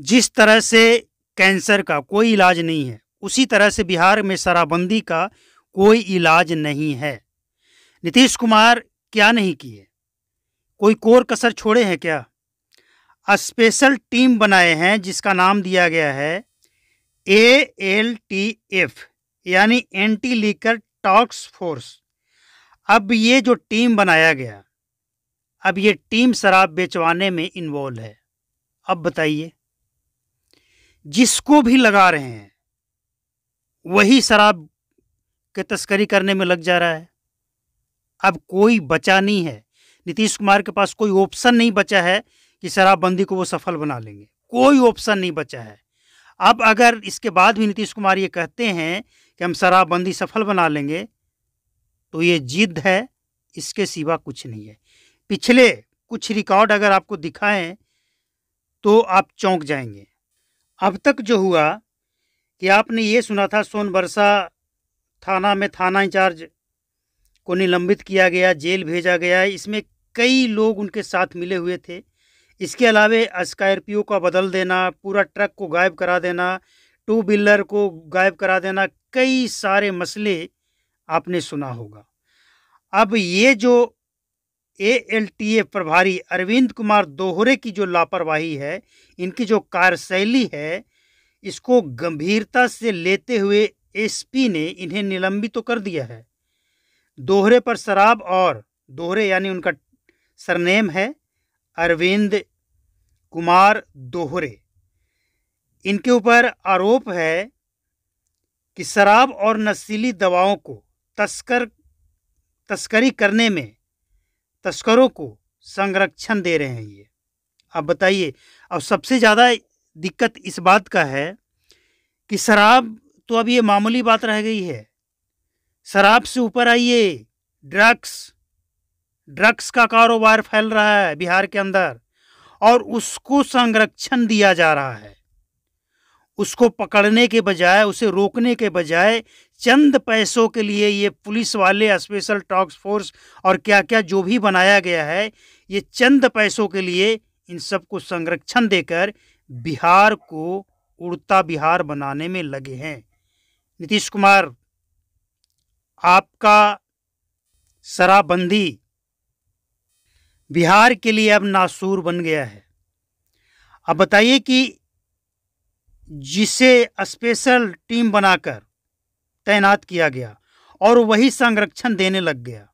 जिस तरह से कैंसर का कोई इलाज नहीं है उसी तरह से बिहार में शराबबंदी का कोई इलाज नहीं है नीतीश कुमार क्या नहीं किए कोई कोर कसर छोड़े हैं क्या स्पेशल टीम बनाए हैं जिसका नाम दिया गया है ए एल टी एफ यानी एंटी लीकर टास्क फोर्स अब ये जो टीम बनाया गया अब ये टीम शराब बेचवाने में इन्वॉल्व है अब बताइए जिसको भी लगा रहे हैं वही शराब के तस्करी करने में लग जा रहा है अब कोई बचा नहीं है नीतीश कुमार के पास कोई ऑप्शन नहीं बचा है कि शराबबंदी को वो सफल बना लेंगे कोई ऑप्शन नहीं बचा है अब अगर इसके बाद भी नीतीश कुमार ये कहते हैं कि हम शराबबंदी सफल बना लेंगे तो ये जिद है इसके सिवा कुछ नहीं है पिछले कुछ रिकॉर्ड अगर आपको दिखाएं तो आप चौंक जाएंगे अब तक जो हुआ कि आपने ये सुना था सोनबरसा थाना में थाना इंचार्ज को निलंबित किया गया जेल भेजा गया इसमें कई लोग उनके साथ मिले हुए थे इसके अलावा स्कॉर्पियो का बदल देना पूरा ट्रक को गायब करा देना टू व्हीलर को गायब करा देना कई सारे मसले आपने सुना होगा अब ये जो एएलटीए प्रभारी अरविंद कुमार दोहरे की जो लापरवाही है इनकी जो कार्यशैली है इसको गंभीरता से लेते हुए एसपी ने इन्हें निलंबित तो कर दिया है दोहरे पर शराब और दोहरे यानी उनका सरनेम है अरविंद कुमार दोहरे इनके ऊपर आरोप है कि शराब और नशीली दवाओं को तस्कर तस्करी करने में तस्करों को संरक्षण दे रहे हैं ये आप बताइए अब सबसे ज़्यादा दिक्कत इस बात का है कि शराब तो अब ये मामूली बात रह गई है शराब से ऊपर आइए ड्रग्स ड्रग्स का कारोबार फैल रहा है बिहार के अंदर और उसको संरक्षण दिया जा रहा है उसको पकड़ने के बजाय उसे रोकने के बजाय चंद पैसों के लिए ये पुलिस वाले स्पेशल टास्क फोर्स और क्या क्या जो भी बनाया गया है ये चंद पैसों के लिए इन सबको संरक्षण देकर बिहार को उड़ता बिहार बनाने में लगे हैं नीतीश कुमार आपका शराबबंदी बिहार के लिए अब नासूर बन गया है अब बताइए कि जिसे स्पेशल टीम बनाकर तैनात किया गया और वही संरक्षण देने लग गया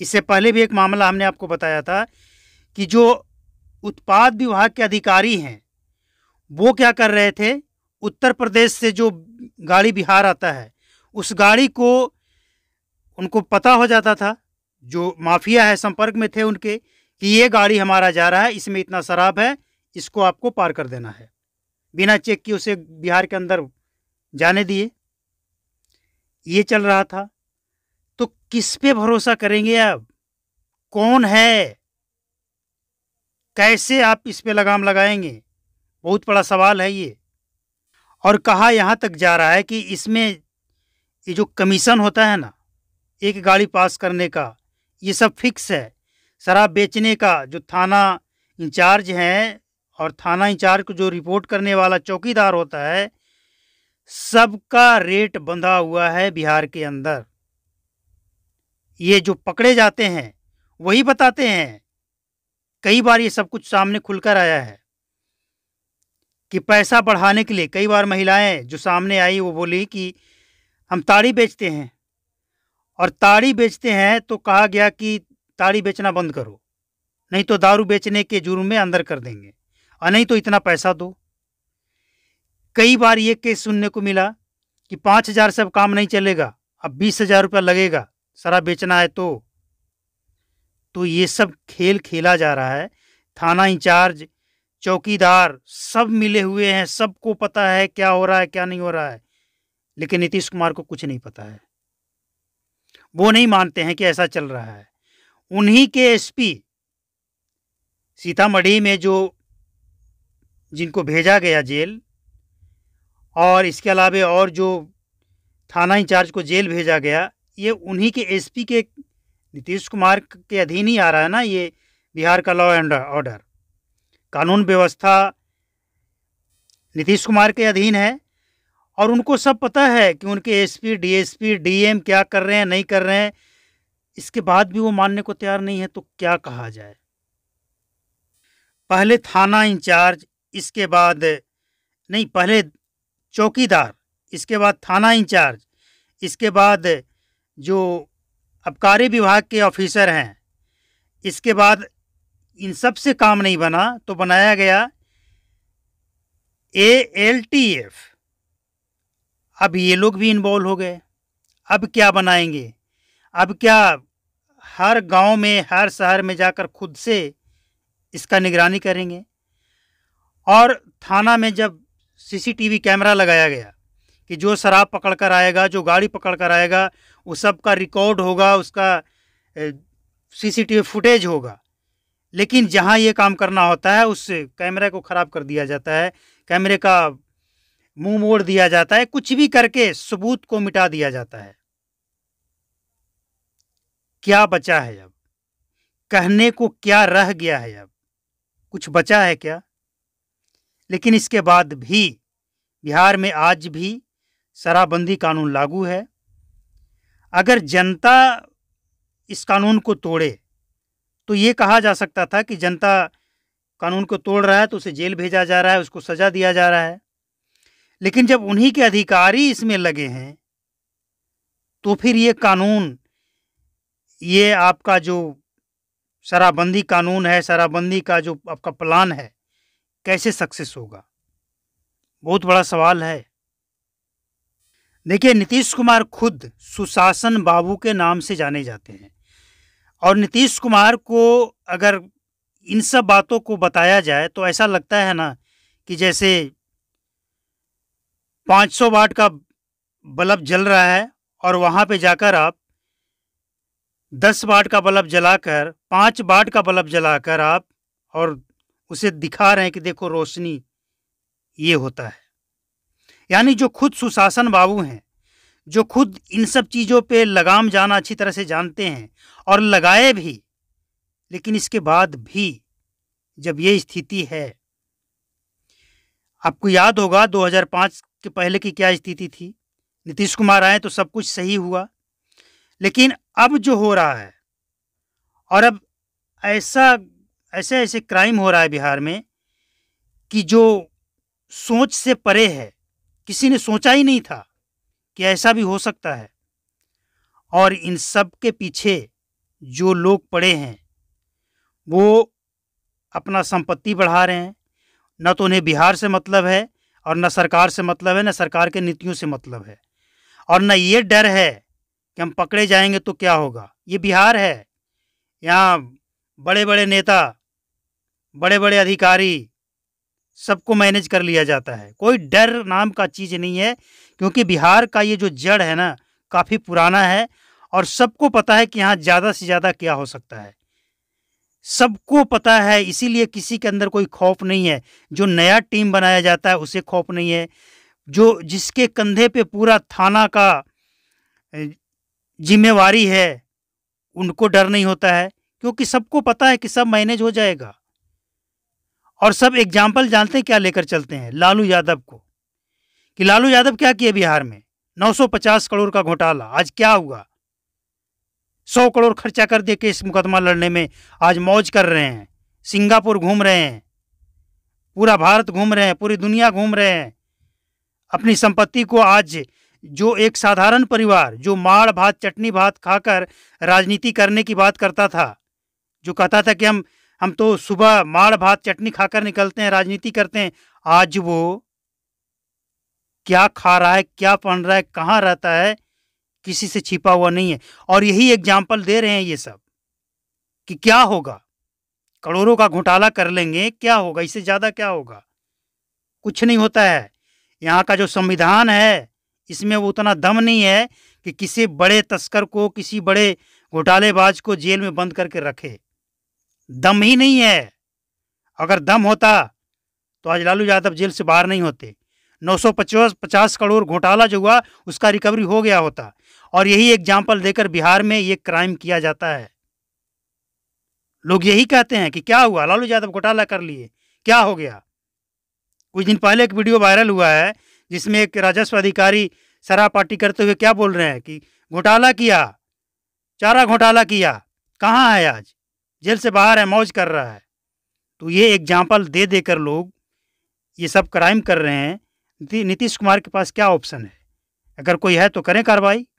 इससे पहले भी एक मामला हमने आपको बताया था कि जो उत्पाद विभाग के अधिकारी हैं वो क्या कर रहे थे उत्तर प्रदेश से जो गाड़ी बिहार आता है उस गाड़ी को उनको पता हो जाता था जो माफिया है संपर्क में थे उनके कि ये गाड़ी हमारा जा रहा है इसमें इतना शराब है इसको आपको पार कर देना है बिना चेक किए उसे बिहार के अंदर जाने दिए ये चल रहा था तो किस पे भरोसा करेंगे आप कौन है कैसे आप इस पे लगाम लगाएंगे बहुत बड़ा सवाल है ये और कहा यहाँ तक जा रहा है कि इसमें ये जो कमीशन होता है ना एक गाड़ी पास करने का ये सब फिक्स है शराब बेचने का जो थाना इंचार्ज हैं और थाना इंचार्ज को जो रिपोर्ट करने वाला चौकीदार होता है सबका रेट बंधा हुआ है बिहार के अंदर ये जो पकड़े जाते हैं वही बताते हैं कई बार ये सब कुछ सामने खुलकर आया है कि पैसा बढ़ाने के लिए कई बार महिलाएं जो सामने आई वो बोली कि हम ताड़ी बेचते हैं और ताड़ी बेचते हैं तो कहा गया कि ताड़ी बेचना बंद करो नहीं तो दारू बेचने के जुर्म में अंदर कर देंगे और नहीं तो इतना पैसा दो कई बार ये केस सुनने को मिला कि पाँच हज़ार से अब काम नहीं चलेगा अब बीस हज़ार रुपया लगेगा सारा बेचना है तो तो ये सब खेल खेला जा रहा है थाना इंचार्ज चौकीदार सब मिले हुए हैं सबको पता है क्या हो रहा है क्या नहीं हो रहा है लेकिन नीतीश कुमार को कुछ नहीं पता है वो नहीं मानते हैं कि ऐसा चल रहा है उन्हीं के एसपी सीतामढ़ी में जो जिनको भेजा गया जेल और इसके अलावे और जो थाना इंचार्ज को जेल भेजा गया ये उन्हीं के एसपी के नीतीश कुमार के अधीन ही आ रहा है ना ये बिहार का लॉ एंड ऑर्डर कानून व्यवस्था नीतीश कुमार के अधीन है और उनको सब पता है कि उनके एसपी डीएसपी डीएम क्या कर रहे हैं नहीं कर रहे हैं इसके बाद भी वो मानने को तैयार नहीं है तो क्या कहा जाए पहले थाना इंचार्ज इसके बाद नहीं पहले चौकीदार इसके बाद थाना इंचार्ज इसके बाद जो अबकारी विभाग के ऑफिसर हैं इसके बाद इन सब से काम नहीं बना तो बनाया गया ए एल टी एफ अब ये लोग भी इन्वॉल्व हो गए अब क्या बनाएंगे अब क्या हर गांव में हर शहर में जाकर खुद से इसका निगरानी करेंगे और थाना में जब सीसीटीवी कैमरा लगाया गया कि जो शराब पकड़ कर आएगा जो गाड़ी पकड़ कर आएगा उस सब का रिकॉर्ड होगा उसका सीसीटीवी फुटेज होगा लेकिन जहाँ ये काम करना होता है उस कैमरे को ख़राब कर दिया जाता है कैमरे का मुंह मोड़ दिया जाता है कुछ भी करके सबूत को मिटा दिया जाता है क्या बचा है अब कहने को क्या रह गया है अब कुछ बचा है क्या लेकिन इसके बाद भी बिहार में आज भी शराबबंदी कानून लागू है अगर जनता इस कानून को तोड़े तो ये कहा जा सकता था कि जनता कानून को तोड़ रहा है तो उसे जेल भेजा जा रहा है उसको सज़ा दिया जा रहा है लेकिन जब उन्हीं के अधिकारी इसमें लगे हैं तो फिर ये कानून ये आपका जो शराबबंदी कानून है शराबबंदी का जो आपका प्लान है कैसे सक्सेस होगा बहुत बड़ा सवाल है देखिए नीतीश कुमार खुद सुशासन बाबू के नाम से जाने जाते हैं और नीतीश कुमार को अगर इन सब बातों को बताया जाए तो ऐसा लगता है ना कि जैसे 500 वाट का बल्ब जल रहा है और वहाँ पे जाकर आप 10 वाट का बल्ब जलाकर 5 वाट का बल्ब जलाकर आप और उसे दिखा रहे हैं कि देखो रोशनी ये होता है यानी जो खुद सुशासन बाबू हैं जो खुद इन सब चीज़ों पे लगाम जाना अच्छी तरह से जानते हैं और लगाए भी लेकिन इसके बाद भी जब ये स्थिति है आपको याद होगा 2005 के पहले की क्या स्थिति थी नीतीश कुमार आए तो सब कुछ सही हुआ लेकिन अब जो हो रहा है और अब ऐसा ऐसे ऐसे क्राइम हो रहा है बिहार में कि जो सोच से परे है किसी ने सोचा ही नहीं था कि ऐसा भी हो सकता है और इन सब के पीछे जो लोग पड़े हैं वो अपना संपत्ति बढ़ा रहे हैं न तो उन्हें बिहार से मतलब है और न सरकार से मतलब है न सरकार के नीतियों से मतलब है और न ये डर है कि हम पकड़े जाएंगे तो क्या होगा ये बिहार है यहाँ बड़े बड़े नेता बड़े बड़े अधिकारी सबको मैनेज कर लिया जाता है कोई डर नाम का चीज़ नहीं है क्योंकि बिहार का ये जो जड़ है ना काफ़ी पुराना है और सबको पता है कि यहाँ ज़्यादा से ज़्यादा क्या हो सकता है सबको पता है इसीलिए किसी के अंदर कोई खौफ नहीं है जो नया टीम बनाया जाता है उसे खौफ नहीं है जो जिसके कंधे पे पूरा थाना का जिम्मेवारी है उनको डर नहीं होता है क्योंकि सबको पता है कि सब मैनेज हो जाएगा और सब एग्जाम्पल जानते हैं क्या लेकर चलते हैं लालू यादव को कि लालू यादव क्या किए बिहार में 950 करोड़ का घोटाला आज क्या हुआ 100 करोड़ खर्चा कर दे के इस मुकदमा लड़ने में आज मौज कर रहे हैं सिंगापुर घूम रहे हैं पूरा भारत घूम रहे हैं पूरी दुनिया घूम रहे हैं अपनी संपत्ति को आज जो एक साधारण परिवार जो माड़ भात चटनी भात खाकर राजनीति करने की बात करता था जो कहता था कि हम हम तो सुबह माड़ भात चटनी खाकर निकलते हैं राजनीति करते हैं आज वो क्या खा रहा है क्या पहन रहा है कहाँ रहता है किसी से छिपा हुआ नहीं है और यही एग्जाम्पल दे रहे हैं ये सब कि क्या होगा करोड़ों का घोटाला कर लेंगे क्या होगा इससे ज़्यादा क्या होगा कुछ नहीं होता है यहाँ का जो संविधान है इसमें वो उतना दम नहीं है कि किसी बड़े तस्कर को किसी बड़े घोटालेबाज को जेल में बंद करके रखे दम ही नहीं है अगर दम होता तो आज लालू यादव जेल से बाहर नहीं होते नौ सौ पचास करोड़ घोटाला जो हुआ उसका रिकवरी हो गया होता और यही एग्जाम्पल देकर बिहार में ये क्राइम किया जाता है लोग यही कहते हैं कि क्या हुआ लालू यादव घोटाला कर लिए क्या हो गया कुछ दिन पहले एक वीडियो वायरल हुआ है जिसमें एक राजस्व अधिकारी शराब पार्टी करते हुए क्या बोल रहे हैं कि घोटाला किया चारा घोटाला किया कहाँ है आज जेल से बाहर है मौज कर रहा है तो ये एग्जाम्पल दे देकर लोग ये सब क्राइम कर रहे हैं नीतीश कुमार के पास क्या ऑप्शन है अगर कोई है तो करें कार्रवाई